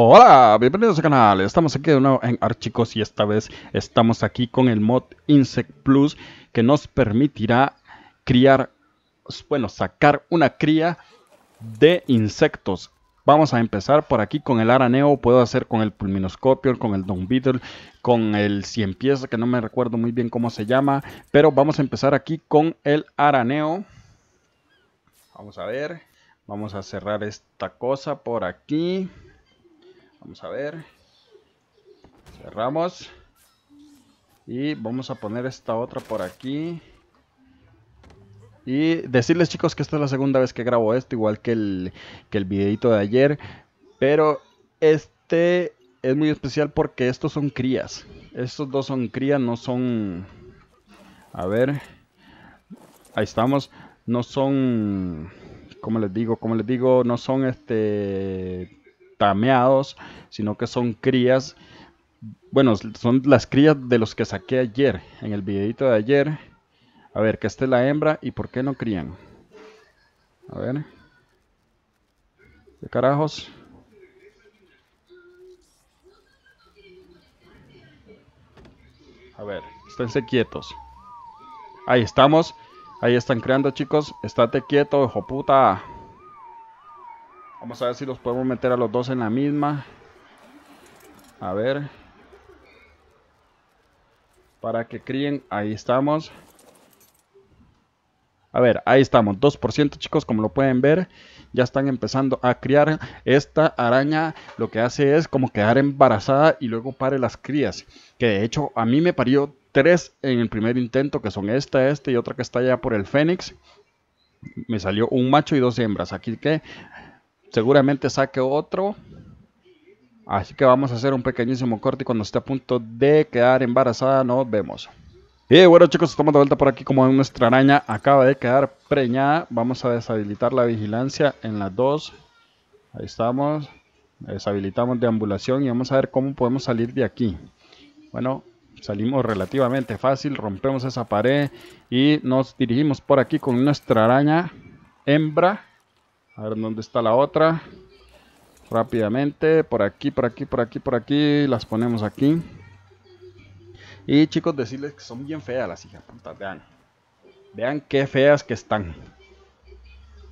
Hola, bienvenidos al canal, estamos aquí de nuevo en Archicos y esta vez estamos aquí con el mod Insect Plus que nos permitirá criar, bueno, sacar una cría de insectos. Vamos a empezar por aquí con el araneo, puedo hacer con el pulminoscopio, con el Don Beetle, con el cien empieza, que no me recuerdo muy bien cómo se llama, pero vamos a empezar aquí con el araneo. Vamos a ver, vamos a cerrar esta cosa por aquí. Vamos a ver. Cerramos. Y vamos a poner esta otra por aquí. Y decirles chicos que esta es la segunda vez que grabo esto, igual que el, que videito de ayer. Pero este es muy especial porque estos son crías. Estos dos son crías, no son... A ver. Ahí estamos. No son... ¿Cómo les digo? ¿Cómo les digo? No son este tameados, sino que son crías, bueno, son las crías de los que saqué ayer, en el videito de ayer. A ver, que esta es la hembra y por qué no crían. A ver. ¿Qué carajos? A ver, esténse quietos. Ahí estamos. Ahí están creando, chicos. Estate quieto, hijo puta. Vamos a ver si los podemos meter a los dos en la misma. A ver. Para que críen. Ahí estamos. A ver, ahí estamos. 2% chicos, como lo pueden ver. Ya están empezando a criar. Esta araña lo que hace es como quedar embarazada y luego pare las crías. Que de hecho a mí me parió tres en el primer intento. Que son esta, este y otra que está allá por el Fénix. Me salió un macho y dos hembras. Aquí que Seguramente saque otro. Así que vamos a hacer un pequeñísimo corte y cuando esté a punto de quedar embarazada nos vemos. Y bueno chicos, estamos de vuelta por aquí como nuestra araña acaba de quedar preñada. Vamos a deshabilitar la vigilancia en las dos. Ahí estamos. Deshabilitamos deambulación y vamos a ver cómo podemos salir de aquí. Bueno, salimos relativamente fácil, rompemos esa pared y nos dirigimos por aquí con nuestra araña hembra a ver dónde está la otra. Rápidamente, por aquí, por aquí, por aquí, por aquí. Las ponemos aquí. Y chicos, decirles que son bien feas las hijas puntas, vean. Vean qué feas que están.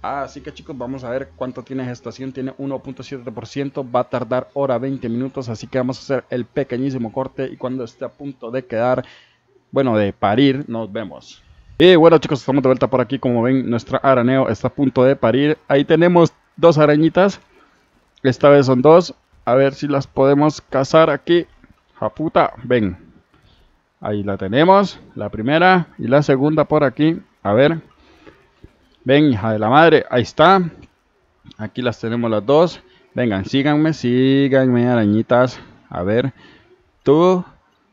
Así que chicos, vamos a ver cuánto tiene gestación. Tiene 1.7%, va a tardar hora 20 minutos. Así que vamos a hacer el pequeñísimo corte y cuando esté a punto de quedar, bueno, de parir, nos vemos. Y bueno chicos, estamos de vuelta por aquí, como ven nuestra araneo está a punto de parir Ahí tenemos dos arañitas, esta vez son dos, a ver si las podemos cazar aquí puta, ven Ahí la tenemos, la primera y la segunda por aquí, a ver Ven hija de la madre, ahí está Aquí las tenemos las dos Vengan, síganme, síganme arañitas A ver, tú,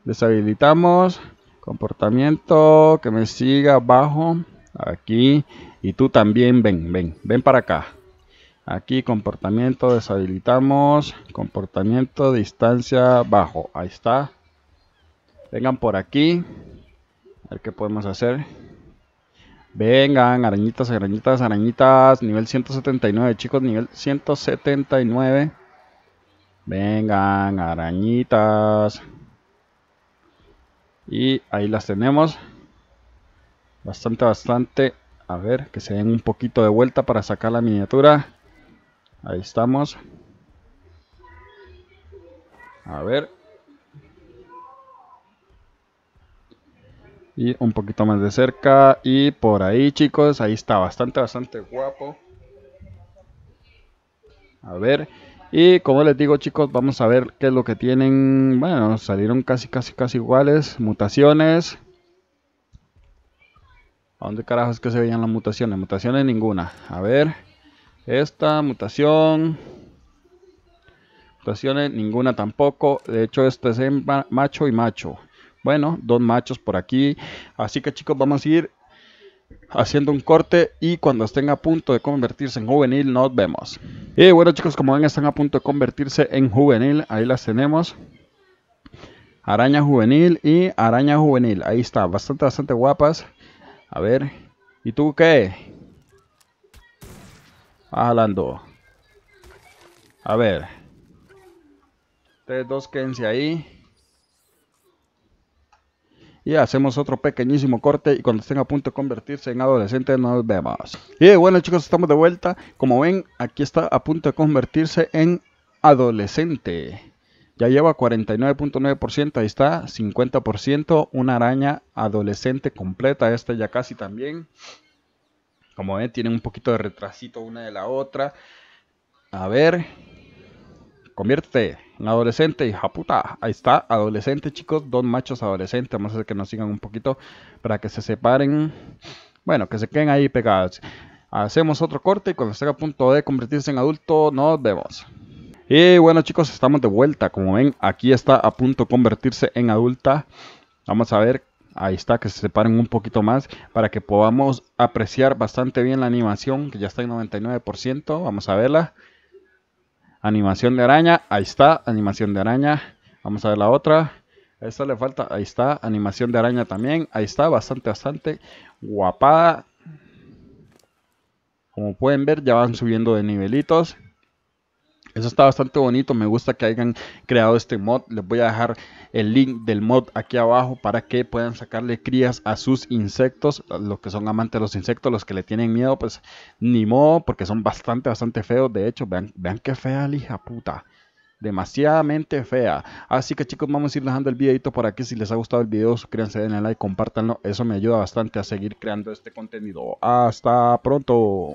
deshabilitamos comportamiento, que me siga abajo, aquí, y tú también ven, ven, ven para acá. Aquí comportamiento deshabilitamos, comportamiento distancia bajo, ahí está. Vengan por aquí, a ver qué podemos hacer. Vengan, arañitas, arañitas, arañitas, nivel 179, chicos, nivel 179. Vengan, arañitas y ahí las tenemos bastante bastante a ver que se den un poquito de vuelta para sacar la miniatura ahí estamos a ver y un poquito más de cerca y por ahí chicos ahí está bastante bastante guapo a ver y como les digo chicos, vamos a ver qué es lo que tienen. Bueno, salieron casi, casi, casi iguales. Mutaciones. ¿A dónde carajo es que se veían las mutaciones? Mutaciones ninguna. A ver. Esta mutación. Mutaciones ninguna tampoco. De hecho, este es en macho y macho. Bueno, dos machos por aquí. Así que chicos, vamos a ir haciendo un corte y cuando estén a punto de convertirse en juvenil nos vemos. Y bueno chicos, como ven están a punto de convertirse en juvenil, ahí las tenemos. Araña juvenil y araña juvenil, ahí está, bastante, bastante guapas. A ver, ¿y tú qué? Hablando ah, A ver. Ustedes dos quédense ahí y hacemos otro pequeñísimo corte y cuando estén a punto de convertirse en adolescente nos vemos. Y bueno chicos, estamos de vuelta. Como ven, aquí está a punto de convertirse en adolescente. Ya lleva 49.9%, ahí está, 50%, una araña adolescente completa, esta ya casi también. Como ven, tienen un poquito de retrasito una de la otra. A ver, conviértete. Adolescente, hija puta. Ahí está, adolescente, chicos. Dos machos adolescentes. Vamos a hacer que nos sigan un poquito para que se separen. Bueno, que se queden ahí pegados. Hacemos otro corte y cuando esté a punto de convertirse en adulto, nos vemos. Y bueno, chicos, estamos de vuelta. Como ven, aquí está a punto de convertirse en adulta. Vamos a ver ahí está, que se separen un poquito más para que podamos apreciar bastante bien la animación, que ya está en 99%, vamos a verla. Animación de araña, ahí está, animación de araña. Vamos a ver la otra. A esta le falta, ahí está, animación de araña también. Ahí está, bastante, bastante guapada. Como pueden ver, ya van subiendo de nivelitos. Eso está bastante bonito, me gusta que hayan creado este mod. Les voy a dejar el link del mod aquí abajo para que puedan sacarle crías a sus insectos. Los que son amantes de los insectos, los que le tienen miedo, pues ni modo, porque son bastante, bastante feos. De hecho, vean, vean qué fea hija puta. Demasiadamente fea. Así que chicos, vamos a ir dejando el videito por aquí. Si les ha gustado el video, suscríbanse, denle like, compártanlo. Eso me ayuda bastante a seguir creando este contenido. Hasta pronto.